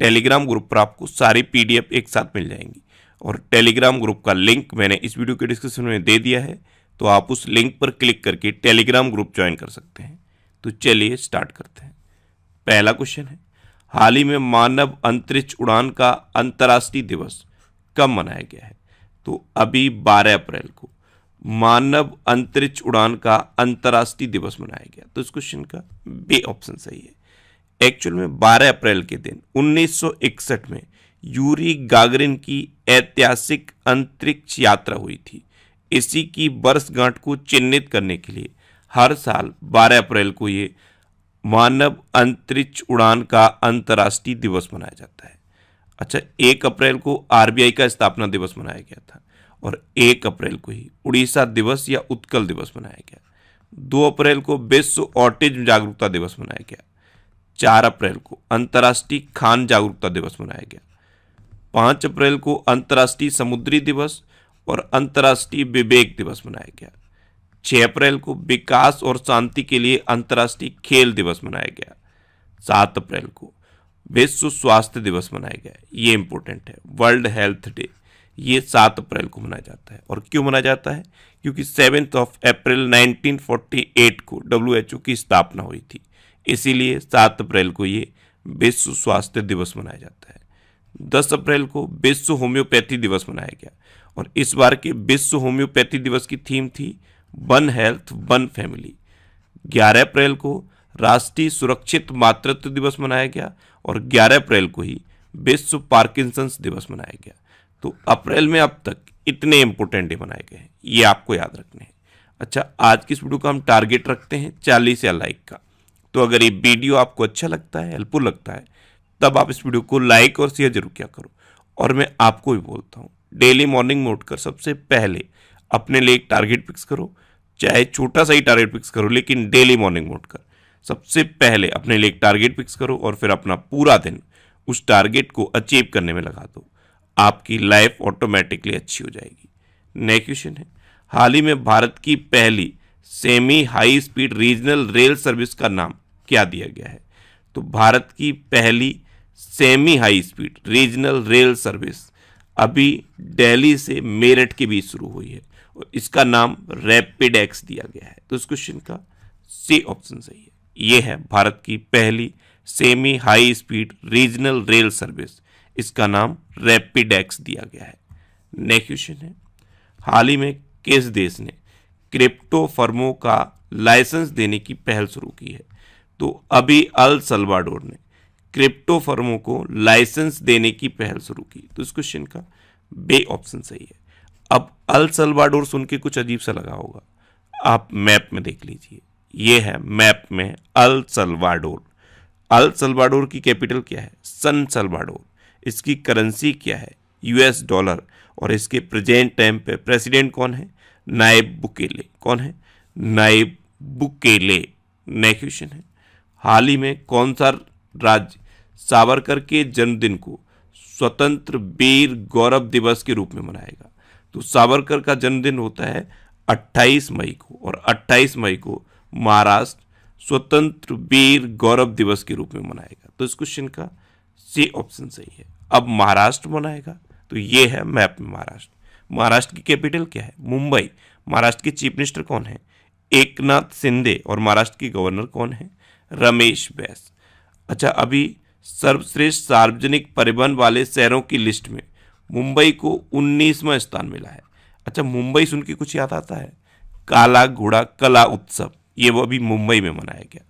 Telegram group पर आपको सारी पीडीएफ एक साथ मिल जाएंगी और टेलीग्राम ग्रुप का लिंक मैंने इस वीडियो के डिस्क्रिप्शन में दे दिया है तो आप उस लिंक पर क्लिक करके टेलीग्राम ग्रुप ज्वाइन कर सकते हैं तो चलिए स्टार्ट करते हैं पहला क्वेश्चन है हाल ही में मानव अंतरिक्ष उड़ान का अंतर्राष्ट्रीय दिवस कब मनाया गया है तो अभी 12 अप्रैल को मानव अंतरिक्ष उड़ान का अंतर्राष्ट्रीय दिवस मनाया गया तो इस क्वेश्चन का बे ऑप्शन सही है एक्चुअल में 12 अप्रैल के दिन 1961 में यूरी गागरिन की ऐतिहासिक अंतरिक्ष यात्रा हुई थी इसी की वर्षगांठ को चिन्हित करने के लिए हर साल 12 अप्रैल को ये मानव अंतरिक्ष उड़ान का अंतर्राष्ट्रीय दिवस मनाया जाता है अच्छा एक अप्रैल को आरबीआई का स्थापना दिवस मनाया गया था और एक अप्रैल को ही उड़ीसा दिवस या उत्कल दिवस मनाया गया दो अप्रैल को विश्व ऑटिज्म जागरूकता दिवस मनाया गया चार अप्रैल को अंतर्राष्ट्रीय खान जागरूकता दिवस मनाया गया पाँच अप्रैल को अंतर्राष्ट्रीय समुद्री दिवस और अंतर्राष्ट्रीय विवेक दिवस मनाया गया छः अप्रैल को विकास और शांति के लिए अंतर्राष्ट्रीय खेल दिवस मनाया गया सात अप्रैल को विश्व स्वास्थ्य दिवस मनाया गया ये इम्पोर्टेंट है वर्ल्ड हेल्थ डे ये सात अप्रैल को मनाया जाता है और क्यों मनाया जाता है क्योंकि सेवेंथ ऑफ अप्रैल 1948 को डब्ल्यू की स्थापना हुई थी इसीलिए सात अप्रैल को ये विश्व स्वास्थ्य दिवस मनाया जाता है दस अप्रैल को विश्व होम्योपैथी दिवस मनाया गया और इस बार के विश्व होम्योपैथी दिवस की थीम थी वन हेल्थ वन फैमिली ग्यारह अप्रैल को राष्ट्रीय सुरक्षित मातृत्व दिवस मनाया गया और ग्यारह अप्रैल को ही विश्व पार्किंसंस दिवस मनाया गया तो अप्रैल में अब तक इतने इंपॉर्टेंट डे मनाए गए हैं ये आपको याद रखने हैं अच्छा आज की इस वीडियो का हम टारगेट रखते हैं चालीस या लाइक का तो अगर ये वीडियो आपको अच्छा लगता है हेल्पफुल लगता है तब आप इस वीडियो को लाइक और शेयर जरूर क्या करो और मैं आपको भी बोलता हूँ डेली मॉर्निंग में उठकर सबसे पहले अपने लिए एक टारगेट फिक्स करो चाहे छोटा सा ही टारगेट फिक्स करो लेकिन डेली मॉर्निंग में उठकर सबसे पहले अपने लिए एक टारगेट फिक्स करो और फिर अपना पूरा दिन उस टारगेट को अचीव करने में लगा दो आपकी लाइफ ऑटोमेटिकली अच्छी हो जाएगी नेक्स्ट क्वेश्चन है हाल ही में भारत की पहली semi high speed regional rail service का नाम क्या दिया गया है तो भारत की पहली semi high speed regional rail service अभी दिल्ली से मेरठ के बीच शुरू हुई है और इसका नाम रैपिड एक्स दिया गया है तो इस क्वेश्चन का सी ऑप्शन सही है ये है भारत की पहली semi high speed regional rail service इसका नाम रैपिड एक्स दिया गया है नेक्स्ट क्वेश्चन है हाल ही में किस देश ने क्रिप्टो फर्मों का लाइसेंस देने की पहल शुरू की है तो अभी अल सलवाडोर ने क्रिप्टो फर्मों को लाइसेंस देने की पहल शुरू की तो इस क्वेश्चन का बे ऑप्शन सही है अब अल सलवाडोर सुन के कुछ अजीब सा लगा होगा आप मैप में देख लीजिए यह है मैप में अल सलवाडोर अल सलवाडोर की कैपिटल क्या है सन सलवाडोर इसकी करेंसी क्या है यूएस डॉलर और इसके प्रेजेंट टाइम पे प्रेसिडेंट कौन है नायब बुकेले कौन है नायब बुकेले नया क्वेश्चन है हाल ही में कौन सा राज्य सावरकर के जन्मदिन को स्वतंत्र वीर गौरव दिवस के रूप में मनाएगा तो सावरकर का जन्मदिन होता है 28 मई को और 28 मई को महाराष्ट्र स्वतंत्र वीर गौरव दिवस के रूप में मनाएगा तो इस क्वेश्चन का सी ऑप्शन सही है अब महाराष्ट्र मनाएगा तो ये है मैप में महाराष्ट्र महाराष्ट्र की कैपिटल क्या है मुंबई महाराष्ट्र के चीफ मिनिस्टर कौन है एकनाथ शिंदे और महाराष्ट्र के गवर्नर कौन है रमेश बैस अच्छा अभी सर्वश्रेष्ठ सार्वजनिक परिवहन वाले शहरों की लिस्ट में मुंबई को उन्नीसवां स्थान मिला है अच्छा मुंबई सुन के कुछ याद आता है काला घोड़ा कला उत्सव ये वो अभी मुंबई में मनाया गया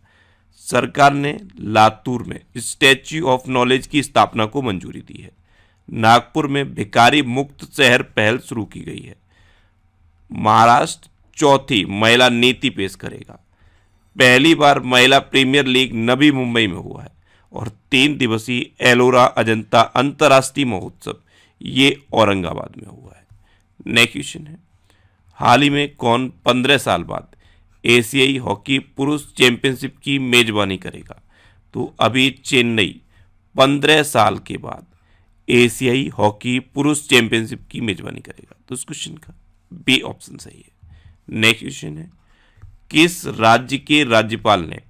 सरकार ने लातूर में स्टैच्यू ऑफ नॉलेज की स्थापना को मंजूरी दी है नागपुर में भिकारी मुक्त शहर पहल शुरू की गई है महाराष्ट्र चौथी महिला नीति पेश करेगा पहली बार महिला प्रीमियर लीग नवी मुंबई में हुआ है और तीन दिवसीय एलोरा अजंता अंतर्राष्ट्रीय महोत्सव ये औरंगाबाद में हुआ है नेक्स्ट क्वेश्चन है हाल ही में कौन पंद्रह साल बाद एशियाई हॉकी पुरुष चैंपियनशिप की मेजबानी करेगा तो अभी चेन्नई पंद्रह साल के बाद एशियाई हॉकी पुरुष चैंपियनशिप की मेजबानी करेगा तो इस क्वेश्चन का बी ऑप्शन सही है नेक्स्ट क्वेश्चन है किस राज्य के राज्यपाल ने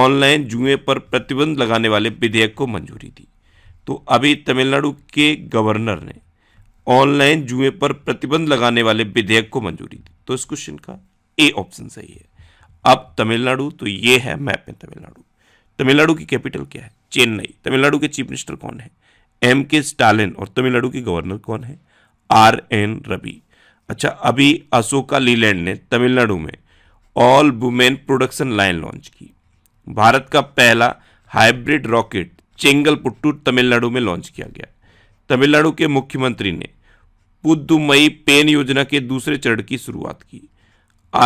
ऑनलाइन जुए पर प्रतिबंध लगाने वाले विधेयक को मंजूरी दी तो अभी तमिलनाडु के गवर्नर ने ऑनलाइन जुए पर प्रतिबंध लगाने वाले विधेयक को मंजूरी दी तो इस क्वेश्चन का ए ऑप्शन सही है अब तमिलनाडु तो ये है मैप में तमिलनाडु तमिलनाडु की कैपिटल क्या है चेन्नई तमिलनाडु के चीफ मिनिस्टर कौन है एम के स्टालिन और तमिलनाडु के गवर्नर कौन है आर एन रवि अच्छा अभी अशोका लीलैंड ने तमिलनाडु में all women production line launch की भारत का पहला hybrid rocket Chengalpattu Tamil Nadu में लॉन्च किया गया तमिलनाडु के मुख्यमंत्री ने पुदुमई पेन योजना के दूसरे चरण की शुरुआत की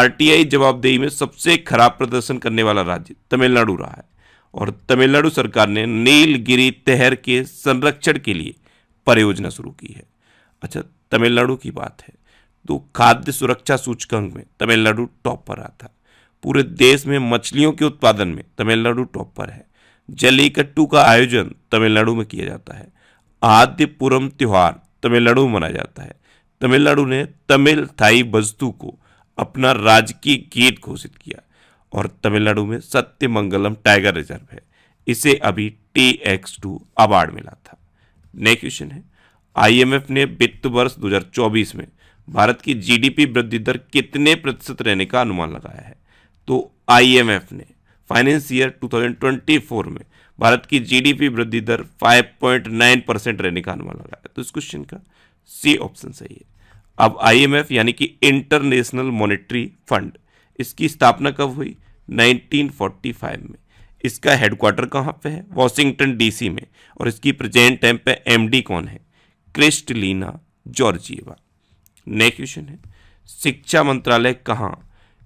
आरटीआई जवाबदेही में सबसे खराब प्रदर्शन करने वाला राज्य तमिलनाडु रहा है और तमिलनाडु सरकार ने नीलगिरी तहर के संरक्षण के लिए परियोजना शुरू की है अच्छा तमिलनाडु की बात है तो खाद्य सुरक्षा सूचकांक में तमिलनाडु टॉप पर आता पूरे देश में मछलियों के उत्पादन में तमिलनाडु टॉप पर है जलीकट्टू का आयोजन तमिलनाडु में किया जाता है आद्यपुरम त्यौहार तमिलनाडु में मनाया जाता है तमिलनाडु ने तमिल थाई बस्तु को अपना राजकीय गीत घोषित किया और तमिलनाडु में सत्यमंगलम टाइगर रिजर्व है इसे अभी टी एक्स टू अवार्ड मिला था नेक्स्ट क्वेश्चन है आईएमएफ ने वित्त वर्ष 2024 में भारत की जीडीपी वृद्धि दर कितने प्रतिशत रहने का अनुमान लगाया है तो आईएमएफ ने फाइनेंस ईयर 2024 में भारत की जीडीपी वृद्धि दर 5.9 परसेंट रहने का अनुमान लगाया तो इस क्वेश्चन का सी ऑप्शन सही है अब आईएमएफ यानी कि इंटरनेशनल मॉनिटरी फंड इसकी स्थापना कब हुई 1945 में इसका हेडक्वार्टर कहाँ पे है वॉशिंगटन डीसी में और इसकी प्रेजेंट टाइम पे एमडी कौन है क्रिस्टलीना जॉर्जीवा नेक्स्ट क्वेश्चन है शिक्षा मंत्रालय कहाँ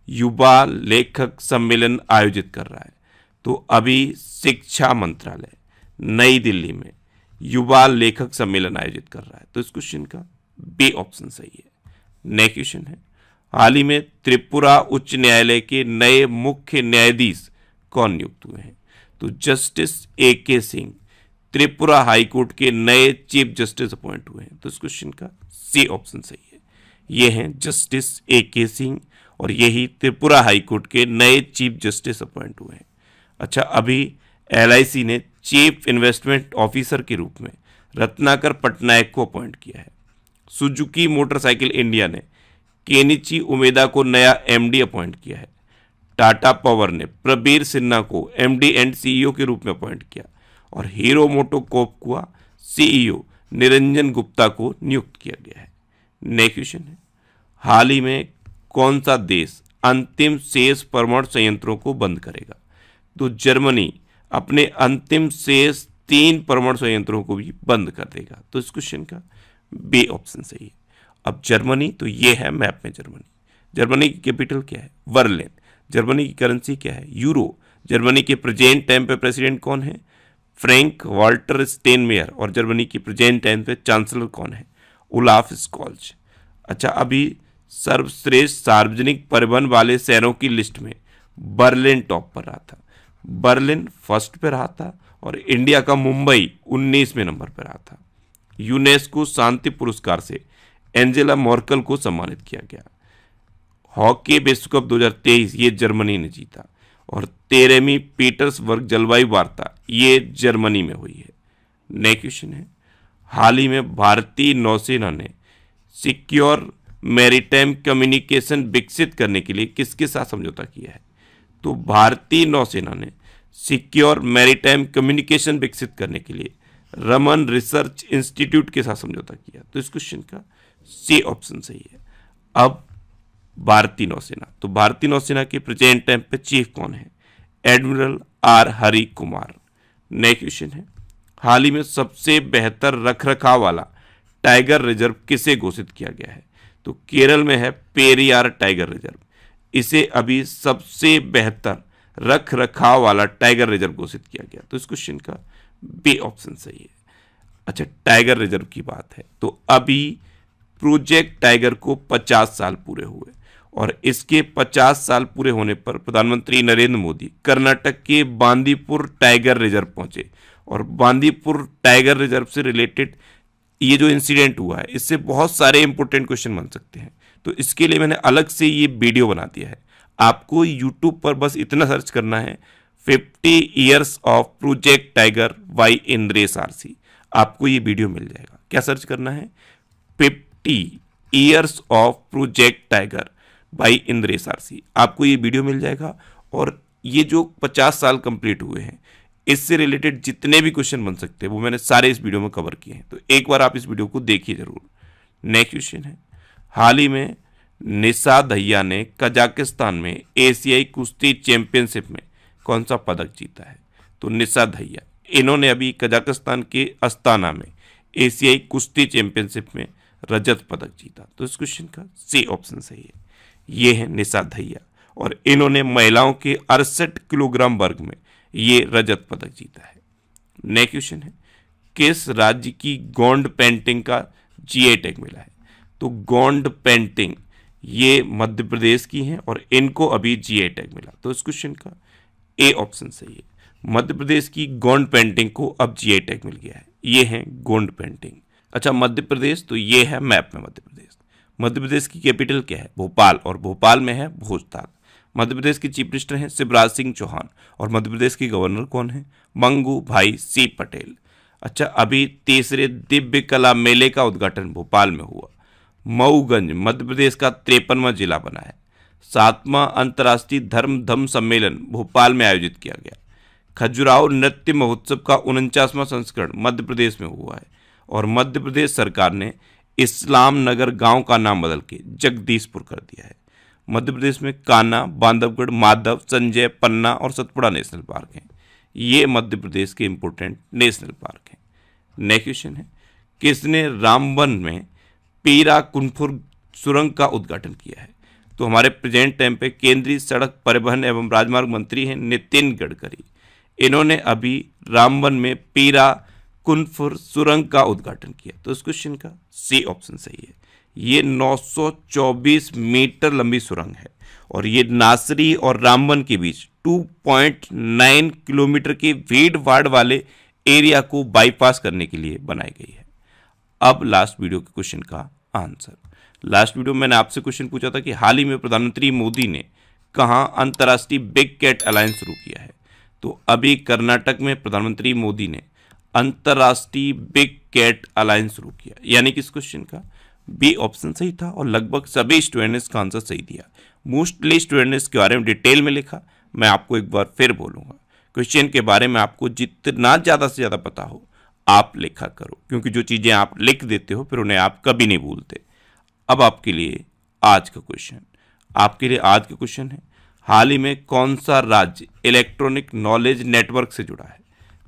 युवा लेखक सम्मेलन आयोजित कर रहा है तो अभी शिक्षा मंत्रालय नई दिल्ली में युवा लेखक सम्मेलन आयोजित कर रहा है तो इस क्वेश्चन का बी ऑप्शन सही है नेक्स्ट क्वेश्चन है हाल ही में त्रिपुरा उच्च न्यायालय के नए मुख्य न्यायाधीश कौन नियुक्त हुए हैं तो जस्टिस ए के सिंह त्रिपुरा हाईकोर्ट के नए चीफ जस्टिस अपॉइंट हुए हैं तो इस क्वेश्चन का सी ऑप्शन सही है ये हैं जस्टिस ए के सिंह और यही त्रिपुरा हाईकोर्ट के नए चीफ जस्टिस अपॉइंट हुए हैं अच्छा अभी एल ने चीफ इन्वेस्टमेंट ऑफिसर के रूप में रत्नाकर पटनायक को अपॉइंट किया है सुजुकी मोटरसाइकिल इंडिया ने केनिची उमेदा को नया एमडी अपॉइंट किया है टाटा पावर ने प्रबीर सिन्हा को एमडी एंड सीईओ के रूप में अपॉइंट किया और Hero MotoCorp CEO e Niranjan Gupta को नियुक्त किया गया है नेक्स्ट क्वेश्चन है हाल ही में कौन सा देश अंतिम शेष परमाणु संयंत्रों को बंद करेगा तो जर्मनी अपने अंतिम शेष तीन परमाणु संयंत्रों को भी बंद कर देगा तो इस क्वेश्चन का बी ऑप्शन सही है अब जर्मनी तो ये है मैप में जर्मनी जर्मनी की कैपिटल क्या है वर्लिन जर्मनी की करेंसी क्या है यूरो जर्मनी के प्रेजेंट टाइम पे प्रेसिडेंट कौन है फ्रैंक वाल्टर स्टेनमेयर और जर्मनी की प्रेजेंट टाइम पे चांसलर कौन है उलाफ स्कॉल्च अच्छा अभी सर्वश्रेष्ठ सार्वजनिक परिवहन वाले शहरों की लिस्ट में बर्लिन टॉप पर रहा था बर्लिन फर्स्ट पर रहा था और इंडिया का मुंबई उन्नीसवें नंबर पर रहा था यूनेस्को शांति पुरस्कार से एंजेला मॉर्कल को सम्मानित किया गया हॉकी विश्व कप दो ये जर्मनी ने जीता और तेरहवीं पीटर्सबर्ग जलवायु वार्ता ये जर्मनी में हुई है नए क्वेश्चन है हाल ही में भारतीय नौसेना ने सिक्योर मैरिटाइम कम्युनिकेशन विकसित करने के लिए किसके साथ समझौता किया है तो भारतीय नौसेना ने सिक्योर मैरिटाइम कम्युनिकेशन विकसित करने के लिए रमन रिसर्च इंस्टीट्यूट के साथ समझौता किया तो इस क्वेश्चन का सी ऑप्शन सही है अब भारतीय नौसेना तो भारतीय नौसेना के प्रेजेंट टाइम पे चीफ कौन है admiral R Hari Kumar next question है हाल ही में सबसे बेहतर रख रखाव वाला टाइगर रिजर्व किसे घोषित किया गया है तो केरल में है पेरियार टाइगर रिजर्व इसे अभी सबसे बेहतर रख रखाव वाला टाइगर रिजर्व घोषित किया गया तो इस क्वेश्चन का बी ऑप्शन सही है अच्छा टाइगर रिजर्व की बात है तो अभी प्रोजेक्ट टाइगर को 50 साल पूरे हुए और इसके 50 साल पूरे होने पर प्रधानमंत्री नरेंद्र मोदी कर्नाटक के बांदीपुर टाइगर रिजर्व पहुंचे और बांदीपुर टाइगर रिजर्व से रिलेटेड ये जो इंसिडेंट हुआ है इससे बहुत सारे इंपॉर्टेंट क्वेश्चन बन सकते हैं तो इसके लिए मैंने अलग से ये वीडियो बना दिया है आपको यूट्यूब पर बस इतना सर्च करना है fifty years of project tiger by Indresh R C आपको ये वीडियो मिल जाएगा क्या सर्च करना है 50 years of project tiger by Indresh RC आपको ये वीडियो मिल जाएगा और ये जो 50 साल कंप्लीट हुए हैं इससे रिलेटेड जितने भी क्वेश्चन बन सकते हैं वो मैंने सारे इस वीडियो में कवर किए हैं तो एक बार आप इस वीडियो को देखिए ज़रूर नेक्स्ट क्वेश्चन है हाल ही में निशा दहिया ने कजाकिस्तान में एशियाई कुश्ती चैंपियनशिप में कौन सा पदक जीता है तो निशा दहिया इन्होंने अभी कजाकिस्तान के अस्ताना में एशियाई कुश्ती चैंपियनशिप में रजत पदक जीता तो इस क्वेश्चन का सी ऑप्शन सही है ये है निशा धैया और इन्होंने महिलाओं के अड़सठ किलोग्राम वर्ग में ये रजत पदक जीता है नेक्स्ट क्वेश्चन है किस राज्य की गोंड पेंटिंग का जीआई टैग मिला है तो गोंड पेंटिंग ये मध्य प्रदेश की हैं और इनको अभी जीआई टैग मिला तो इस क्वेश्चन का ए ऑप्शन सही है मध्य प्रदेश की गोंड पेंटिंग को अब जीआई टैग मिल गया है ये है गोंड पेंटिंग अच्छा मध्य प्रदेश तो ये है मैप में मध्य प्रदेश मध्य प्रदेश की कैपिटल क्या है भोपाल और भोपाल में है भोजताल मध्य प्रदेश के चीफ मिनिस्टर हैं शिवराज सिंह चौहान और मध्य प्रदेश के गवर्नर कौन है मंगू भाई सी पटेल अच्छा अभी तीसरे दिव्य कला मेले का उद्घाटन भोपाल में हुआ मऊगंज मध्य प्रदेश का त्रेपनवा जिला बना है सातवां अंतर्राष्ट्रीय धर्म धम सम्मेलन भोपाल में आयोजित किया गया खजुराहो नृत्य महोत्सव का उनचासवां संस्करण मध्य प्रदेश में हुआ है और मध्य प्रदेश सरकार ने इस्लाम नगर गांव का नाम बदल के जगदीशपुर कर दिया है मध्य प्रदेश में कान्हा बांधवगढ़ माधव संजय पन्ना और सतपुड़ा नेशनल पार्क हैं ये मध्य प्रदेश के इम्पोर्टेंट नेशनल पार्क हैं नेक्स्ट क्वेश्चन है किसने रामबन में पीरा कुनफुर सुरंग का उद्घाटन किया है तो हमारे प्रेजेंट टाइम पे केंद्रीय सड़क परिवहन एवं राजमार्ग मंत्री हैं नितिन गडकरी इन्होंने अभी रामबन में पीरा कुनफुर सुरंग का उद्घाटन किया तो इस क्वेश्चन का सी ऑप्शन सही है ये 924 मीटर लंबी सुरंग है और ये नासरी और रामबन के बीच 2.9 किलोमीटर के भीड़ भाड़ वाले एरिया को बाईपास करने के लिए बनाई गई है अब लास्ट वीडियो के क्वेश्चन का आंसर लास्ट वीडियो मैंने आपसे क्वेश्चन पूछा था कि हाल ही में प्रधानमंत्री मोदी ने कहा अंतर्राष्ट्रीय बिग कैट अलायंस शुरू किया है तो अभी कर्नाटक में प्रधानमंत्री मोदी ने अंतर्राष्ट्रीय बिग कैट अलायंस शुरू किया यानी कि इस क्वेश्चन का बी ऑप्शन सही था और लगभग सभी स्टूडेंट ने इसका आंसर सही दिया मोस्टली स्टूडेंट ने इसके बारे में डिटेल में लिखा मैं आपको एक बार फिर बोलूँगा क्वेश्चन के बारे में आपको जितना ज़्यादा से ज़्यादा पता हो आप लिखा करो क्योंकि जो चीज़ें आप लिख देते हो फिर उन्हें आप कभी नहीं भूलते अब आपके लिए आज का क्वेश्चन आपके लिए आज का क्वेश्चन है हाल ही में कौन सा राज्य इलेक्ट्रॉनिक नॉलेज नेटवर्क से जुड़ा है